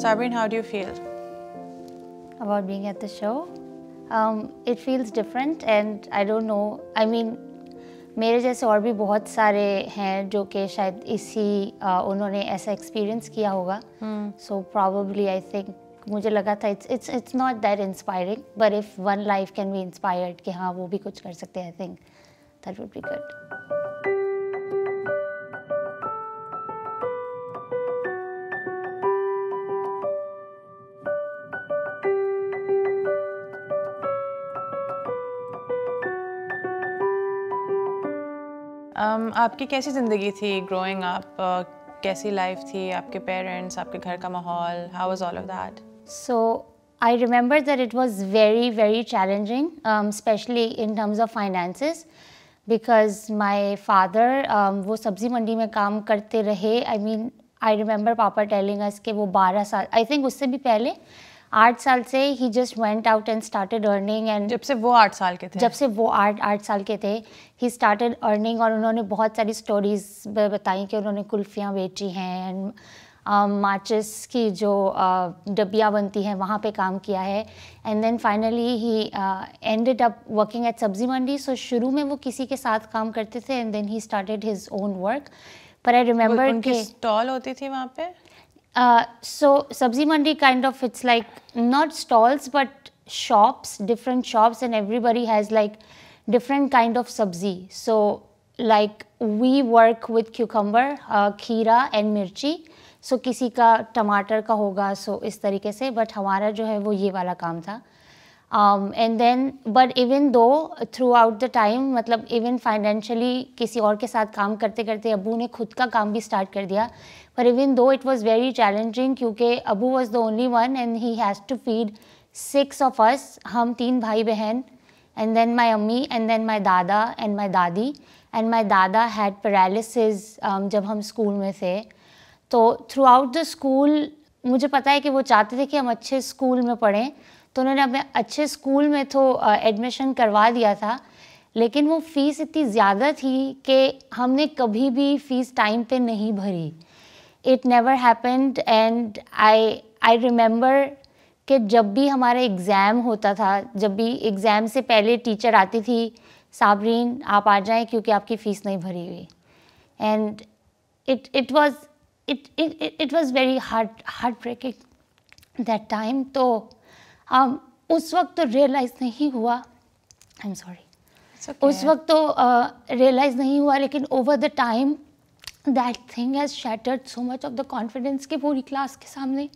Sabrine, how do you feel? About being at the show? Um, it feels different and I don't know. I mean, मेरे जैसे और भी बहुत सारे हैं जो कि शायद इसी uh, उन्होंने ऐसा एक्सपीरियंस किया होगा सो प्रॉबली आई थिंक मुझे लगा था it's it's it's not that inspiring but if one life can be inspired कि हाँ वो भी कुछ कर सकते हैं I think that would be good um, आपकी कैसी ज़िंदगी थी ग्रोइंग अप uh, कैसी लाइफ थी आपके पेरेंट्स आपके घर का माहौल how was all of that so I remember that it was very very challenging specially in terms of of because um, because father um, वो सब्ज़ी मंडी में काम करते रहे आई मीन आई रिमेंबर पापा टेलिंग अस के वो 12 साल आई थिंक उससे भी पहले आठ साल से ही just went out and started earning and जब से वो आठ साल के थे जब से वो आठ आठ साल के थे ही स्टार्टेड अर्निंग और उन्होंने बहुत सारी स्टोरीज बताई कि उन्होंने कुल्फियाँ बेची हैं एंड माचिस um, की जो uh, डबिया बनती हैं वहाँ पे काम किया है and then finally he ended up working at सब्जी मंडी सो शुरू में वो किसी के साथ काम करते थे and then he started his own work पर आई रिमेम्बर स्टॉल होती थी वहाँ पे Uh, so Sabzi Mandi kind of it's like not stalls but shops, different shops and everybody has like different kind of sabzi. So like we work with cucumber, uh, khira and mirchi. So so, किसी का टमाटर का होगा सो so इस तरीके से but हमारा जो है वो ये वाला काम था um, and then but even though throughout the time matlab even financially kisi aur ke sath kaam karte karte abbu ne khud ka kaam bhi start kar diya but even though it was very challenging kyunki abbu was the only one and he has to feed six of us hum teen bhai behan and then my अम्मी and then my dada and my dadi and my dada had paralysis um, jab hum school mein the to throughout the school school मुझे पता है कि वो चाहते थे कि हम अच्छे स्कूल में पढ़ें तो उन्होंने अपने अच्छे स्कूल में तो एडमिशन करवा दिया था लेकिन वो फ़ीस इतनी ज़्यादा थी कि हमने कभी भी फ़ीस टाइम पे नहीं भरी it never happened and I I remember कि जब भी हमारा एग्ज़ाम होता था जब भी एग्ज़ाम से पहले टीचर आती थी साबरीन आप आ जाएं क्योंकि आपकी फ़ीस नहीं भरी हुई and it it it it it it was very hard hard breaking that time तो um, उस वक्त तो रियलाइज़ नहीं हुआ आई एम सॉरी उस वक्त तो रियलाइज़ uh, नहीं हुआ लेकिन over the time that thing has shattered so much of the confidence के पूरी क्लास के सामने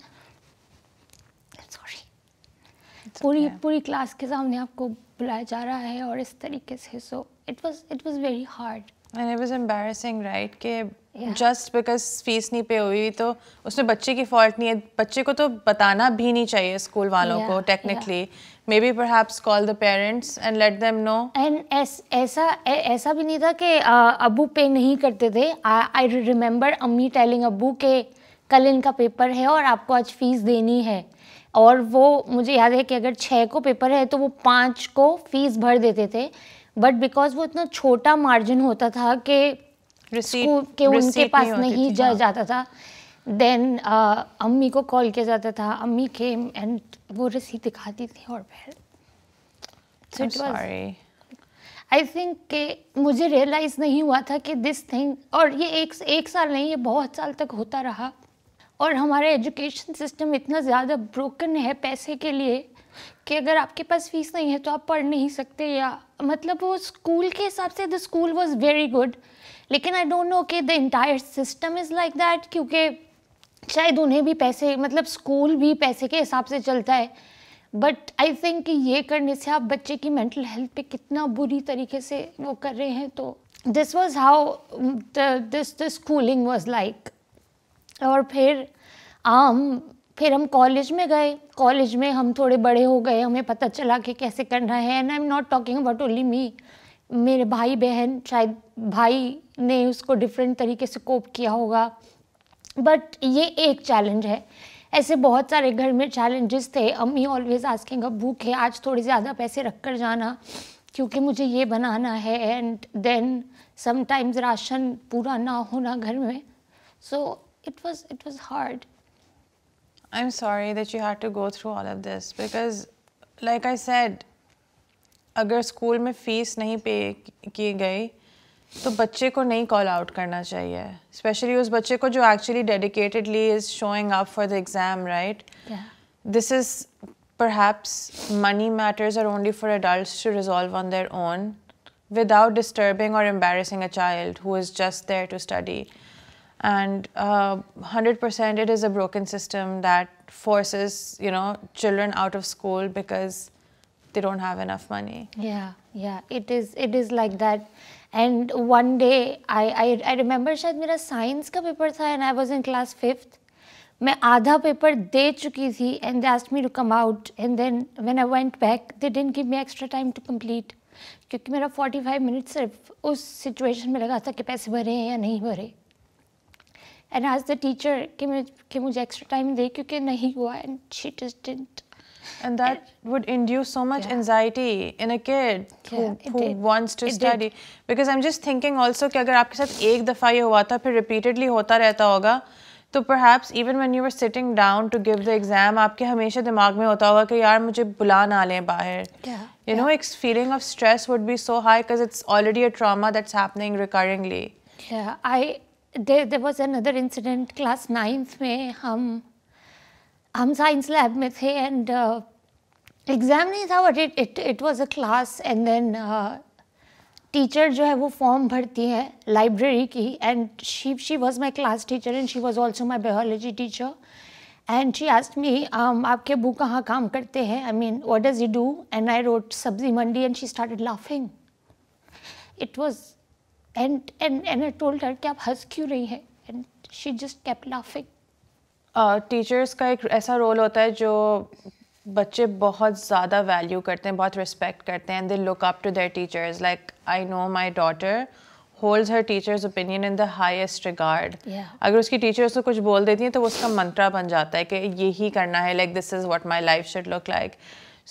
सॉरी okay. पूरी क्लास के सामने आपको बुलाया जा रहा है और इस तरीके से so it was it was very hard and it was embarrassing right के जस्ट बिकॉज फीस नहीं पे हुई तो उसमें बच्चे की फॉल्ट नहीं है बच्चे को तो बताना भी नहीं चाहिए स्कूल वालों yeah, को technically maybe perhaps call the parents and let them know एंड ऐसा ऐसा भी नहीं था कि अबू पे नहीं करते थे आई रिमेम्बर अम्मी टेलिंग अबू के कल इनका पेपर है और आपको आज फीस देनी है और वो मुझे याद है कि अगर छः को पेपर है तो वो पाँच को फीस भर देते थे बट बिकॉज वो इतना छोटा मार्जिन होता था कि स्कूल के उनके पास नहीं जा, हाँ। जाता था देन uh, अम्मी को कॉल किया जाता था अम्मी के एंड वो रसीद दिखाती थी और फिर आई थिंक के मुझे रियलाइज़ नहीं हुआ था कि दिस थिंग और ये एक एक साल नहीं ये बहुत साल तक होता रहा और हमारा एजुकेशन सिस्टम इतना ज़्यादा ब्रोकन है पैसे के लिए कि अगर आपके पास फीस नहीं है तो आप पढ़ नहीं सकते या मतलब वो स्कूल के हिसाब से the school was very good लेकिन आई डोंट नो कि the entire system is like that क्योंकि शायद उन्हें भी पैसे मतलब स्कूल भी पैसे के हिसाब से चलता है बट आई थिंक ये करने से आप बच्चे की मेंटल हेल्थ पे कितना बुरी तरीके से वो कर रहे हैं तो this was how this the schooling was like और फिर आम फिर हम कॉलेज में गए कॉलेज में हम थोड़े बड़े हो गए हमें पता चला कि कैसे करना है and I am not talking about only me मेरे भाई बहन शायद भाई ने उसको डिफरेंट तरीके से कोप किया होगा बट ये एक चैलेंज है ऐसे बहुत सारे घर में चैलेंजेस थे अम्मी ऑलवेज आस्किंग अब भूख है आज थोड़े ज़्यादा पैसे रख कर जाना क्योंकि मुझे ये बनाना है एंड देन समटाइम्स राशन पूरा ना होना घर में so it was it was hard I am sorry that you had to go through all of this because like I said अगर स्कूल में फीस नहीं पे किए गए तो बच्चे को नहीं कॉल आउट करना चाहिए स्पेशली उस बच्चे को जो actually dedicatedly is showing up for the exam right this is पर money matters are only for adult to resolve on their own without disturbing और embarrassing a child who is just there to study and hundred percent it is a broken system that forces you know children out of school because they don't have enough money. Yeah, yeah, it is it is like that. And one day, I I, remember that my science ka paper tha and I was in class fifth. I had paper de chuki thi and they asked me to come out. And then when I went back, they didn't give me extra time to complete. क्योंकि मेरा 45 minute सिर्फ उस situation में लगा था कि पैसे भरे हैं या नहीं भरे And आज द टीचर कि मुझे एक्स्ट्रा टाइम दे क्योंकि नहीं हुआ and she didn't And that it, would induce so much yeah. anxiety in a kid yeah, who, who wants to it study. Did. Because I'm just thinking also that if आपके साथ एक दफ़ा ये हुआ था repeatedly होता रहता होगा तो perhaps even when you were sitting down to give the exam आपके हमेशा दिमाग में होता होगा कि यार मुझे बुला ना लें बाहर yeah, you yeah. know ex feeling of stress would be so high because it's already a trauma that's happening recurringly yeah I there there was another incident class 9th में हम हम साइंस लैब में थे and exam uh, नहीं था but it it it was a class and then teacher जो है वो फॉर्म भरती है लाइब्रेरी की and she she was my class teacher and she was also my biology teacher and she asked me आपके बू कहाँ काम करते हैं I mean what does you do and I wrote सब्जी मंडी and she started laughing it was and and and I told her कि आप हंस क्यों रही हैं and she just kept laughing teachers का एक ऐसा रोल होता है जो बच्चे बहुत ज़्यादा वैल्यू करते हैं बहुत रिस्पेक्ट करते हैं they look up to their teachers like I know my daughter holds her teachers opinion in the highest regard अगर उसकी टीचर उसको कुछ बोल देती हैं तो वो उसका मंत्रा बन जाता है कि यही करना है like this is what my life should look like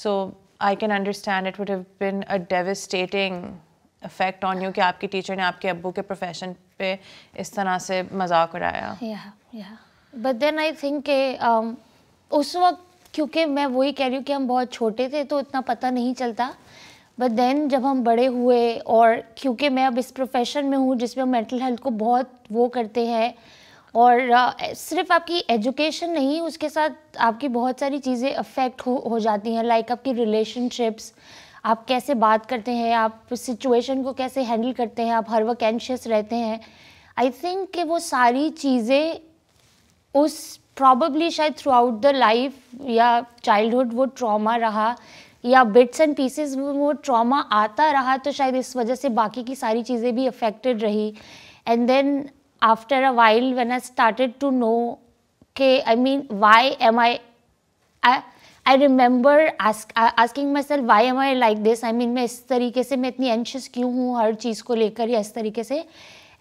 so I can understand it would have been a devastating effect on you कि आपकी टीचर ने आपके अबू के प्रोफेशन पे इस तरह से मजाक उड़ाया yeah, yeah. But then I think के उस वक्त क्योंकि मैं वही कह रही हूँ कि हम बहुत छोटे थे तो इतना पता नहीं चलता बट देन जब हम बड़े हुए और क्योंकि मैं अब इस प्रोफेशन में हूँ जिसमें हम मेंटल हेल्थ को बहुत वो करते हैं और सिर्फ आपकी एजुकेशन नहीं उसके साथ आपकी बहुत सारी चीज़ें अफेक्ट हो हो जाती हैं लाइक आपकी रिलेशनशिप्स आप कैसे बात करते हैं आप सिचुएशन को कैसे हैंडल करते हैं आप हर वक्त एनशियस रहते हैं आई थिंक कि वो सारी चीज़ें उस प्रॉबली शायद थ्रू आउट द लाइफ या चाइल्डहुड वो ट्रॉमा रहा या बिट्स एंड पीसेस वो ट्रॉमा आता रहा तो शायद इस वजह से बाकी की सारी चीज़ें भी अफेक्टेड रही and then after a while when I started to know के I mean why am I I remember asking myself why am I like this I mean मैं इस तरीके से मैं इतनी एंशियस क्यों हूँ हर चीज़ को लेकर या इस तरीके से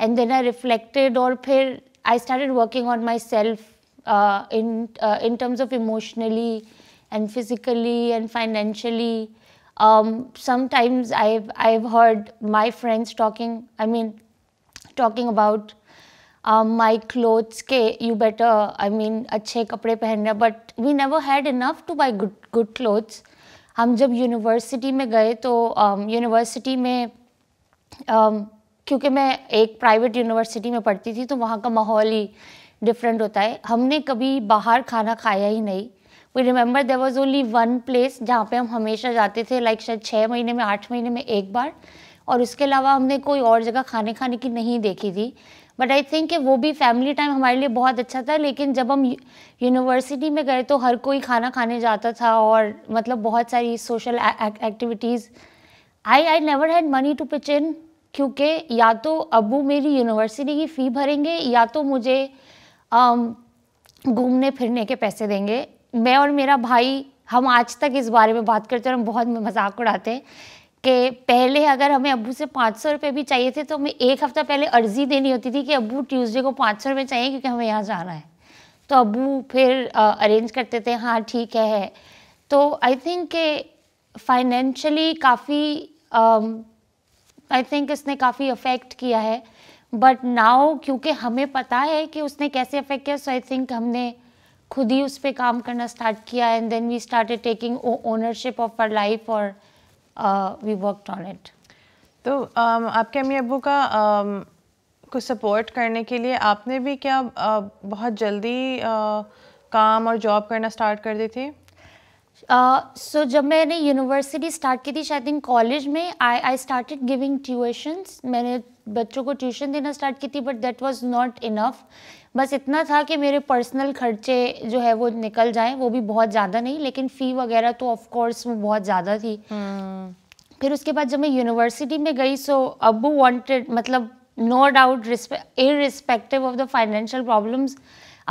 एंड देन आई रिफ्लेक्टेड और फिर I started working on myself uh, in uh, in terms of emotionally and physically and financially. Um, sometimes I've I've heard my friends talking. I mean, talking about um, my clothes. Ke you better. I mean, अच्छे कपड़े पहनना. But we never had enough to buy good good clothes. हम जब university में गए तो university um, में um, क्योंकि मैं एक प्राइवेट यूनिवर्सिटी में पढ़ती थी तो वहाँ का माहौल ही डिफरेंट होता है हमने कभी बाहर खाना खाया ही नहीं we remember there was only one place जहाँ पे हम हमेशा जाते थे लाइक शायद छः महीने में आठ महीने में एक बार और उसके अलावा हमने कोई और जगह खाने खाने की नहीं देखी थी बट आई थिंक कि वो भी फैमिली टाइम हमारे लिए बहुत अच्छा था लेकिन जब हम यूनिवर्सिटी में गए तो हर कोई खाना खाने जाता था और मतलब बहुत सारी social activities I I never had money to pitch in क्योंकि या तो अबू मेरी यूनिवर्सिटी की फ़ी भरेंगे या तो मुझे um, घूमने फिरने के पैसे देंगे मैं और मेरा भाई हम आज तक इस बारे में बात करते हैं हम बहुत मजाक उड़ाते हैं कि पहले अगर हमें अबू से पाँच सौ रुपये भी चाहिए थे तो हमें एक हफ़्ता पहले अर्ज़ी देनी होती थी कि अबू ट्यूसडे को पाँच सौ रुपये चाहिए क्योंकि हमें यहाँ जाना है तो अबू फिर अरेंज करते थे हाँ ठीक है तो आई थिंक के फाइनेंशली काफ़ी आई थिंक इसने काफ़ी अफेक्ट किया है बट नाउ क्योंकि हमें पता है कि उसने कैसे अफेक्ट किया सो आई थिंक हमने खुद ही उस पर काम करना स्टार्ट किया and then we start taking ownership of our life और वी वर्क ऑन इट तो um, आपके अम्मी अबू का um, को सपोर्ट करने के लिए आपने भी क्या uh, बहुत जल्दी uh, काम और जॉब करना स्टार्ट कर दी थी सो uh, so जब मैंने यूनिवर्सिटी स्टार्ट की थी शायद इन कॉलेज में I I started giving tuitions मैंने बच्चों को ट्यूशन देना स्टार्ट की थी but that was not enough बस इतना था कि मेरे पर्सनल खर्चे जो है वो निकल जाएं वो भी बहुत ज़्यादा नहीं लेकिन फ़ी वगैरह तो ऑफ़ कोर्स वो बहुत ज़्यादा थी hmm. फिर उसके बाद जब मैं यूनिवर्सिटी में गई सो अबू वांटेड मतलब no doubt respective of the financial problems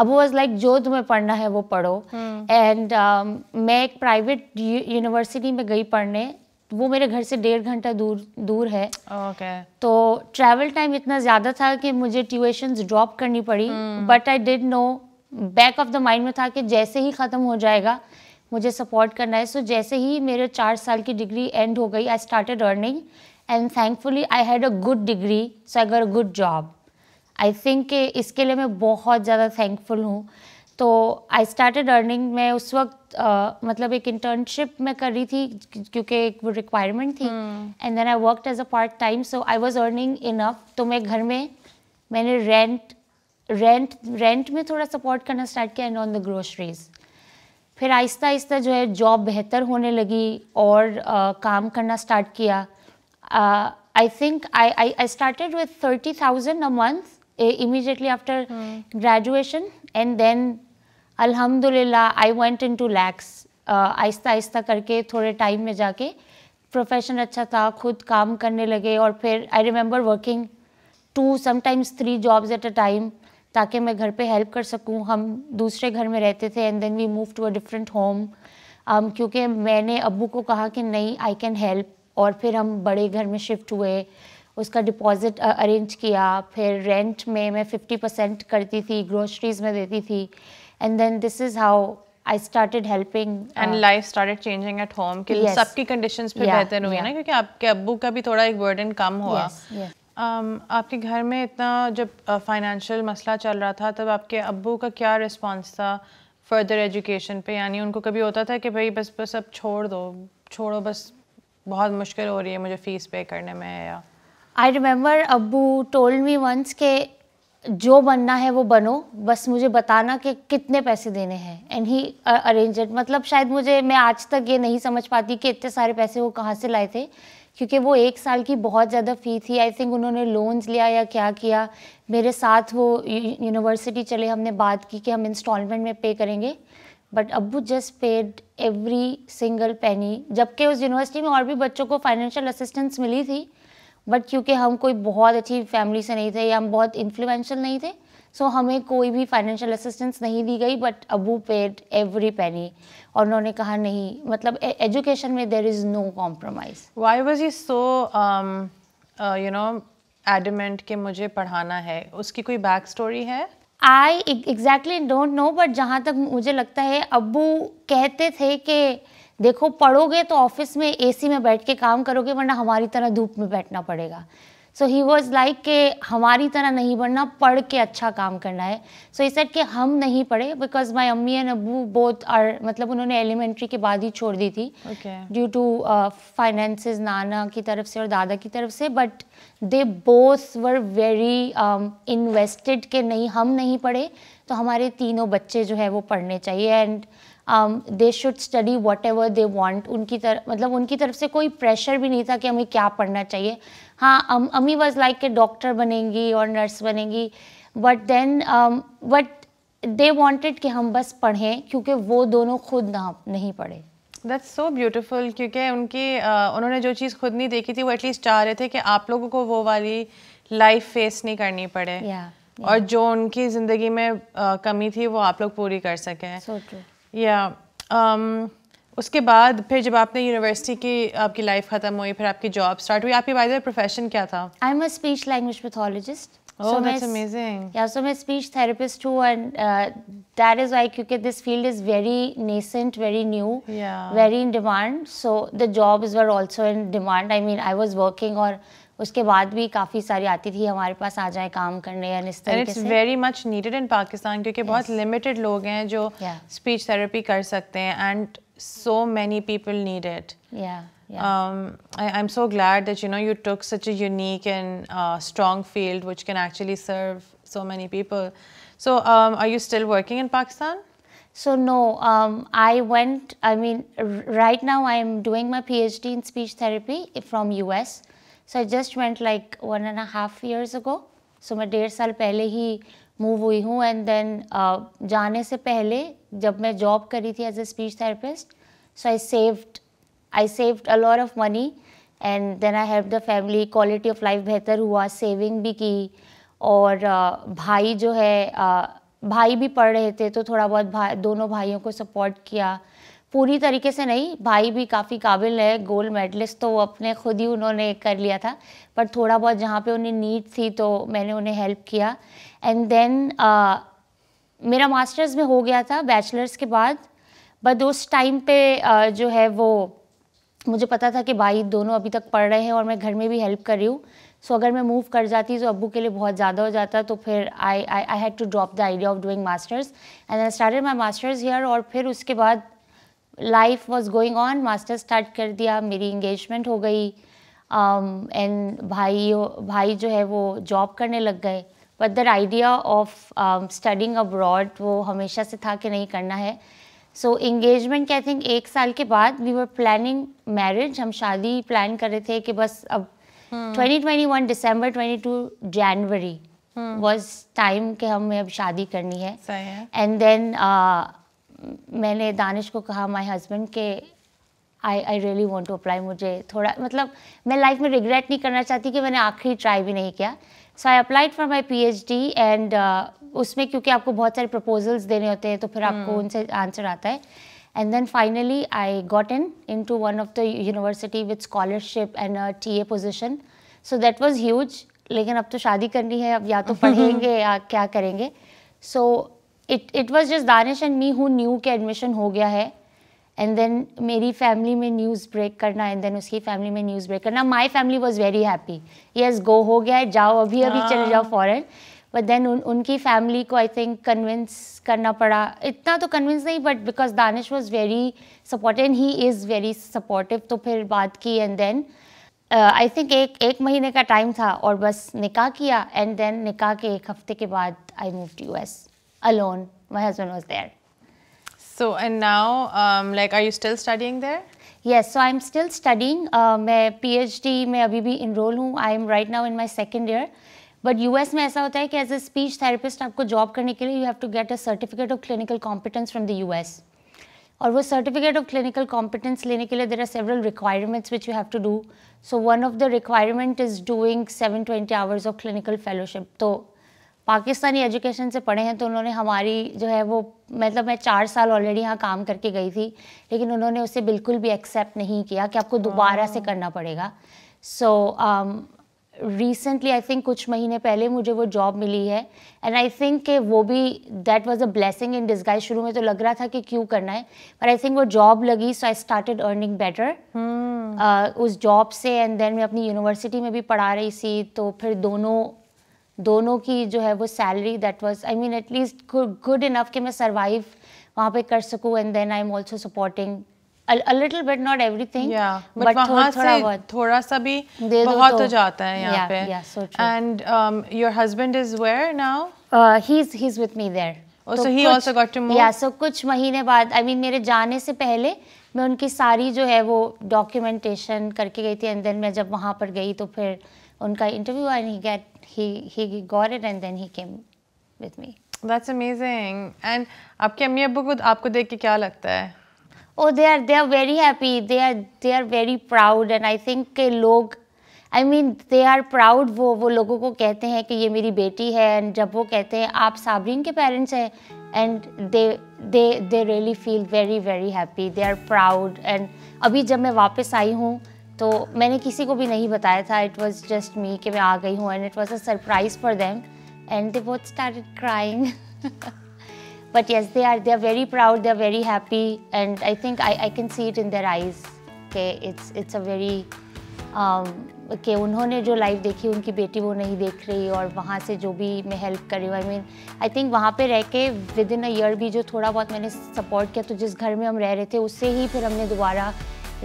अबू वॉज लाइक जो तुम्हें पढ़ना है वो पढ़ो एंड हम्म। um, मैं एक प्राइवेट यूनिवर्सिटी में गई पढ़ने वो मेरे घर से डेढ़ घंटा दूर दूर है okay. तो ट्रैवल टाइम इतना ज़्यादा था कि मुझे ट्यूशन्स ड्रॉप करनी पड़ी but I did no back of the mind में था कि जैसे ही ख़त्म हो जाएगा मुझे सपोर्ट करना है सो so, जैसे ही मेरे चार साल की डिग्री एंड हो गई I started earning and thankfully I had a good degree so I got a good job I think इसके लिए मैं बहुत ज़्यादा थैंकफुल हूँ तो आई स्टार्टेड अर्निंग मैं उस वक्त uh, मतलब एक इंटर्नशिप मैं कर रही थी क्योंकि एक रिक्वायरमेंट थी and then I worked as a part time so I was earning enough तो मैं घर में मैंने रेंट रेंट रेंट में थोड़ा सपोर्ट करना स्टार्ट किया एंड ऑन द ग्रोसरीज फिर आहिस्ता आहिस्ता जो है जॉब बेहतर होने लगी और uh, काम करना स्टार्ट किया I think I I started with thirty thousand a month immediately after mm. graduation and then अल्हम्दुलिल्लाह I went in to lakhs आहिस्ता आहिस्ता करके थोड़े टाइम में जाके प्रोफेशन अच्छा था खुद काम करने लगे और फिर I remember working two sometimes three jobs at a time ताकि मैं घर पे हेल्प कर सकूं हम दूसरे घर में रहते थे and then we move to a different home क्योंकि मैंने अबू को कहा कि नहीं आई कैन हेल्प और फिर हम बड़े घर में शिफ्ट हुए उसका डिपॉजिट अरेंज किया फिर रेंट में मैं फिफ्टी परसेंट करती थी ग्रोसरीज में देती थी and then this is how I started helping and life started changing at home कि yes. सबकी कंडीशंस फिर yeah, बेहतर हुई yeah. ना क्योंकि आपके अब्बू का भी थोड़ा एक बर्डन कम हुआ yes, yeah. um, आपके घर में इतना जब फाइनेंशियल uh, मसला चल रहा था तब आपके अब्बू का क्या रिस्पॉन्स था फर्दर एजुकेशन पे यानी उनको कभी होता था कि भाई बस बस अब छोड़ दो छोड़ो बस बहुत मुश्किल हो रही है मुझे फ़ीस पे करने में या आई रिमेम्बर अबू टोल्ड मी वंस के जो बनना है वो बनो बस मुझे बताना कि कितने पैसे देने हैं एंड ही अरेंज मतलब शायद मुझे मैं आज तक ये नहीं समझ पाती कि इतने सारे पैसे वो कहाँ से लाए थे क्योंकि वो एक साल की बहुत ज़्यादा फ़ी थी आई थिंक उन्होंने लोन्स लिया या क्या किया मेरे साथ वो यूनिवर्सिटी चले हमने बात की कि हम इंस्टॉलमेंट में पे करेंगे बट अबू just paid every single penny जबकि उस यूनिवर्सिटी में और भी बच्चों को फाइनेंशियल असिस्टेंस मिली थी बट क्योंकि हम कोई बहुत अच्छी फैमिली से नहीं थे या हम बहुत इन्फ्लुएंशियल नहीं थे सो so, हमें कोई भी फाइनेंशियल असिस्टेंस नहीं दी गई बट अबू पेड एवरी पैनी और उन्होंने कहा नहीं मतलब एजुकेशन में there is no compromise why was you so you know adamant के मुझे पढ़ाना है उसकी कोई बैक स्टोरी है I exactly don't know but जहाँ तक मुझे लगता है अबू कहते थे कि देखो पढ़ोगे तो ऑफिस में एसी में बैठ के काम करोगे वरना हमारी तरह धूप में बैठना पड़ेगा सो ही वॉज लाइक के हमारी तरह नहीं बनना पढ़ के अच्छा काम करना है सो इस सेट कि हम नहीं पढ़े बिकॉज माई अम्मी एंड अबू बोथ आर मतलब उन्होंने एलिमेंट्री के बाद ही छोड़ दी थी ड्यू टू फाइनेंस नाना की तरफ से और दादा की तरफ से but they both were very invested के नहीं हम नहीं पढ़े तो हमारे तीनों बच्चे जो है वो पढ़ने चाहिए and they should study whatever they want उनकी तरफ मतलब उनकी तरफ से कोई प्रेशर भी नहीं था कि हमें क्या पढ़ना चाहिए हाँ अमी वॉज लाइक के डॉक्टर बनेंगी और नर्स बनेंगी but then but they wanted कि हम बस पढ़ें क्योंकि वो दोनों खुद ना नहीं पढ़े दैट्स सो ब्यूटिफुल क्योंकि उनकी uh, उन्होंने जो चीज़ खुद नहीं देखी थी वो एटलीस्ट चाह रहे थे कि आप लोगों को वो वाली लाइफ फेस नहीं करनी पड़े yeah, yeah. और जो उनकी ज़िंदगी में uh, कमी थी वो आप लोग पूरी कर सकें so या um, उसके बाद फिर जब आपने यूनिवर्सिटी की आपकी लाइफ ख़त्म हुई फिर आपकी जॉब स्टार्ट हुई आपकी बाय प्रोफेशन क्या था I am a speech language pathologist Oh, so that's amazing. Yeah, so I'm a speech therapist too, and uh, that is why because this field is very nascent, very new, yeah. very in demand. So the jobs were also in demand. I mean, I was working or उसके बाद भी काफी सारी आती थी हमारे पास आ जाए काम करने या very much needed in Pakistan क्योंकि yes. बहुत लिमिटेड लोग हैं जो स्पीच yeah. थेरेपी कर सकते हैं and so many people need it I am so glad that you know you took such a unique and strong field which can actually serve so many people so I you still working in Pakistan So no, um, I went. I mean, r- right now I am doing my PhD in speech therapy from US. So I just went like one and half years ago so मैं डेढ़ साल पहले ही move हुई हूँ and then uh, जाने से पहले जब मैं जॉब करी थी as a speech therapist so I saved I saved a lot of money and then I help the family quality of life बेहतर हुआ सेविंग भी की और uh, भाई जो है uh, भाई भी पढ़ रहे थे तो थोड़ा बहुत भा, दोनों भाइयों को सपोर्ट किया पूरी तरीके से नहीं भाई भी काफ़ी काबिल है गोल्ड मेडलिस्ट तो अपने खुद ही उन्होंने कर लिया था पर थोड़ा बहुत जहाँ पे उन्हें नीड थी तो मैंने उन्हें हेल्प किया एंड देन uh, मेरा मास्टर्स में हो गया था बैचलर्स के बाद बट उस टाइम पे uh, जो है वो मुझे पता था कि भाई दोनों अभी तक पढ़ रहे हैं और मैं घर में भी हेल्प कर रही हूँ सो so, अगर मैं मूव कर जाती तो अबू के लिए बहुत ज़्यादा हो जाता तो फिर I I I had to drop the idea of doing masters and I started my masters here और फिर उसके बाद life was going on master start कर दिया मेरी इंगेजमेंट हो गई एंड um, भाई भाई जो है वो जॉब करने लग गए but the idea of studying abroad वो हमेशा से था कि नहीं करना है सो इंगेजमेंट के आई थिंक एक साल के बाद वी वर प्लानिंग मैरिज हम शादी प्लान कर रहे थे कि बस अब twenty twenty one December twenty two January was time कि हमें अब शादी करनी है एंड देन मैंने दानिश को कहा माय हस्बैंड के I I really want to apply मुझे थोड़ा मतलब मैं लाइफ में रिग्रेट नहीं करना चाहती कि मैंने आखिरी ट्राई भी नहीं किया so I applied for my P H D and उसमें क्योंकि आपको बहुत सारे प्रपोजल्स देने होते हैं तो फिर hmm. आपको हम्म। उनसे आंसर आता है and then finally I got in in to one of the university with scholarship and T A position so that was huge लेकिन अब तो शादी करनी है अब या तो पढ़ेंगे या क्या करेंगे so so, it it was just Danish and me who knew के एडमिशन हो गया है एंड देन मेरी फैमिली में न्यूज़ ब्रेक करना एंड देन उसकी फैमिली में न्यूज़ ब्रेक करना my family was very happy yes go हो गया है जाओ अभी अभी हाँ। चले जाओ फॉरन बट देन उनकी फैमिली को आई थिंक कन्विंस करना पड़ा इतना तो कन्विंस नहीं but because Danish was very supportive and he is very supportive तो फिर बात की एंड देन आई थिंक एक एक महीने का टाइम था और बस निकाह किया एंड देन निकाह के एक हफ्ते के बाद I move to U S alone. My husband was there. So, and now, um, like, are you still studying there? Yes, so I'm still studying. my I'm PhD, I'm now enrolled. I'm right now in my second year. But US mein aisa hota hai ki as a speech therapist, aapko job karne ke liye, you have to get a certificate of clinical competence from the US. And with certificate of clinical competence, clinically there are several requirements which you have to do. So one of the requirement is doing 720 hours of clinical fellowship. So Pakistani education से पढ़े हैं तो उन्होंने हमारी जो है वो मतलब मैं चार साल ऑलरेडी यहाँ काम करके गई थी लेकिन उन्होंने उसे बिल्कुल भी एक्सेप्ट नहीं किया कि आपको दोबारा से हाँ। करना पड़ेगा सो रिसेंटली आई थिंक कुछ महीने पहले मुझे वो जॉब मिली है एंड आई थिंक कि वो भी that was a blessing in disguise शुरू में तो लग रहा था कि क्यों करना है पर आई थिंक वो जॉब लगी so I started earning better उस जॉब से एंड देन मैं अपनी यूनिवर्सिटी में भी पढ़ा रही थी तो फिर दोनों दोनों की जो है वो salary that was I mean at least good enough कि मैं सरवाइव वहाँ पे कर सकूँ and then I am also supporting a little but not everything but but, थोड़ा से थोड़ा सा भी बहुत तो। हो जाता है यहाँ पे and your husband is where now he is he is with me there so he also got to move या सो कुछ महीने बाद I mean मेरे जाने से पहले मैं उनकी सारी जो है वो डॉक्यूमेंटेशन करके गई थी एंड देन मैं जब वहाँ पर गई तो फिर उनका इंटरव्यू आई नहीं get he he got it and then he came with me. That's amazing. And आपके अम्मी अब्बू को आपको देख के क्या लगता है? Oh, they are they are very happy. They are they are very proud and I think के लोग I mean they are proud वो वो लोगों को कहते हैं कि ये मेरी बेटी है एंड जब वो कहते हैं आप साबरीन के पेरेंट्स हैं and they they they really feel very very happy they are proud and अभी जब मैं वापस आई हूँ तो मैंने किसी को भी नहीं बताया था इट वॉज जस्ट मी कि मैं आ गई हूँ and it was a surprise for them and they both start crying but yes they are they are very proud they are very happy and I think I I can see it in their eyes के it's it's a very कि उन्होंने जो life देखी उनकी बेटी वो नहीं देख रही और वहाँ से जो भी मैं हेल्प कर रही हूँ आई मीन आई थिंक वहाँ पे रह के विद इन अ ईयर भी जो थोड़ा बहुत मैंने सपोर्ट किया तो जिस घर में हम रह रहे थे उससे ही फिर हमने दोबारा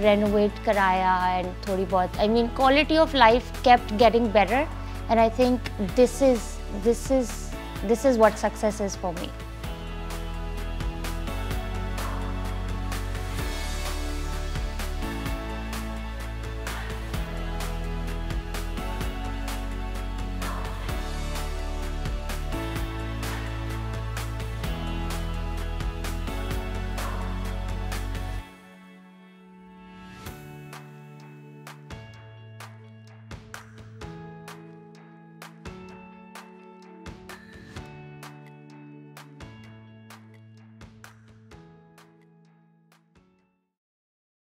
renovate karaya and thodi bahut I mean quality of life kept getting better and I think this is this is this is what success is for me.